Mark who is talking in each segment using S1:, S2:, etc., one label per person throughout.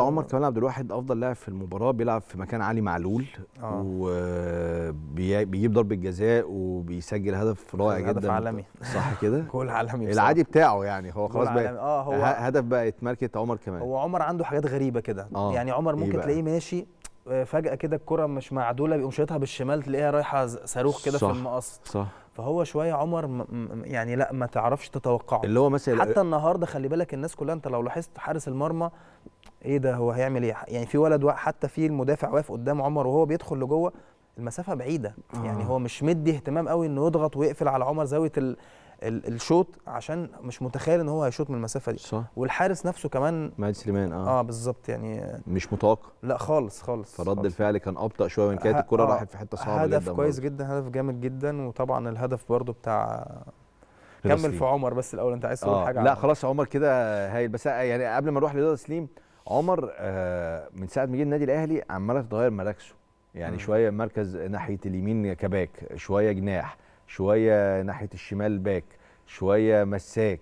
S1: عمر كمال عبد الواحد افضل لاعب في المباراه بيلعب في مكان علي معلول آه. وبيجيب ضربه جزاء وبيسجل هدف رائع جدا هدف عالمي صح كده كل عالمي العادي بتاعه يعني هو خلاص بقى آه هو هدف بقت ماركه عمر كمال هو
S2: عمر عنده حاجات غريبه
S1: كده آه. يعني عمر إيه ممكن إيه تلاقيه
S2: ماشي آه، فجاه كده الكره مش معدوله بيقوم شايطها بالشمال تلاقيها رايحه صاروخ كده في المقص صح فهو شويه عمر يعني لا ما تعرفش تتوقعه
S1: اللي هو مثلا حتى
S2: النهارده خلي بالك الناس كلها انت لو لاحظت حارس المرمى ايه ده هو هيعمل ايه يعني في ولد حتى في المدافع واقف قدام عمر وهو بيدخل لجوه المسافه بعيده آه. يعني هو مش مدي اهتمام قوي انه يضغط ويقفل على عمر زاويه الشوط عشان مش متخيل ان هو هيشوط من المسافه دي صح.
S1: والحارس نفسه كمان معد سليمان اه اه بالظبط يعني مش متوقع لا خالص خالص فرد الفعل كان ابطا شويه وان كانت الكره آه راحت في حته صعبه هدف جدا كويس
S2: جدا هدف جامد جدا وطبعا الهدف برده بتاع كمل في عمر بس الاول انت عايز تقول آه. حاجه لا خلاص
S1: عمر كده هايل بس آه، يعني قبل ما نروح لرضا سليم عمر آه من ساعه ما جه النادي الاهلي عماله تغير مراكزه يعني م. شويه مركز ناحيه اليمين كباك شويه جناح شويه ناحيه الشمال باك شويه مساك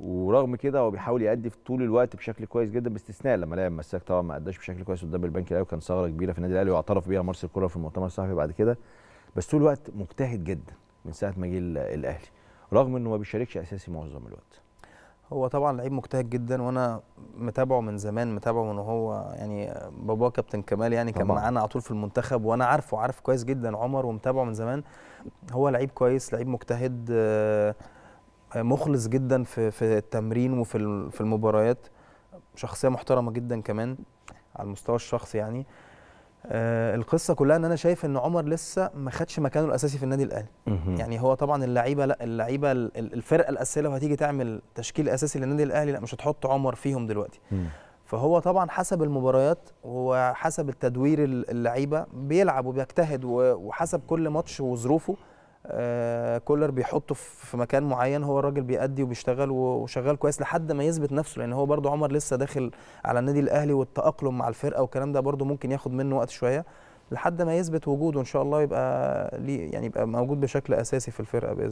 S1: ورغم كده هو بيحاول يأدي في طول الوقت بشكل كويس جدا باستثناء لما لعب مساك طبعا ما اداش بشكل كويس قدام البنك الاهلي وكان ثغره كبيره في النادي الاهلي واعترف بيها مرسي الكره في المؤتمر الصحفي بعد كده بس طول الوقت مجتهد جدا من ساعه ما جه الاهلي رغم انه ما بيشاركش اساسي معظم الوقت
S2: هو طبعا لعيب مجتهد جدا وانا متابعه من زمان متابعه من وهو يعني باباه كابتن كمال يعني كان معانا على طول في المنتخب وانا عارفه عارف كويس جدا عمر ومتابعه من زمان هو لعيب كويس لعيب مجتهد آه، مخلص جدا في في التمرين وفي في المباريات شخصيه محترمه جدا كمان على المستوى الشخصي يعني آه القصه كلها ان انا شايف ان عمر لسه ما خدش مكانه الاساسي في النادي الاهلي يعني هو طبعا اللعيبه لا اللعيبه الفرقه الاساسيه لو هتيجي تعمل تشكيل اساسي للنادي الاهلي لا مش هتحط عمر فيهم دلوقتي فهو طبعا حسب المباريات وحسب التدوير اللعيبه بيلعب وبيجتهد وحسب كل ماتش وظروفه آه، كولر بيحطه في مكان معين هو الراجل بيأدي وبيشتغل وشغال كويس لحد ما يثبت نفسه لان هو برده عمر لسه داخل على النادي الاهلي والتاقلم مع الفرقه والكلام ده برده ممكن ياخد منه وقت شويه لحد ما يثبت وجوده ان شاء الله يبقى ليه يعني يبقى موجود بشكل اساسي في الفرقه باذن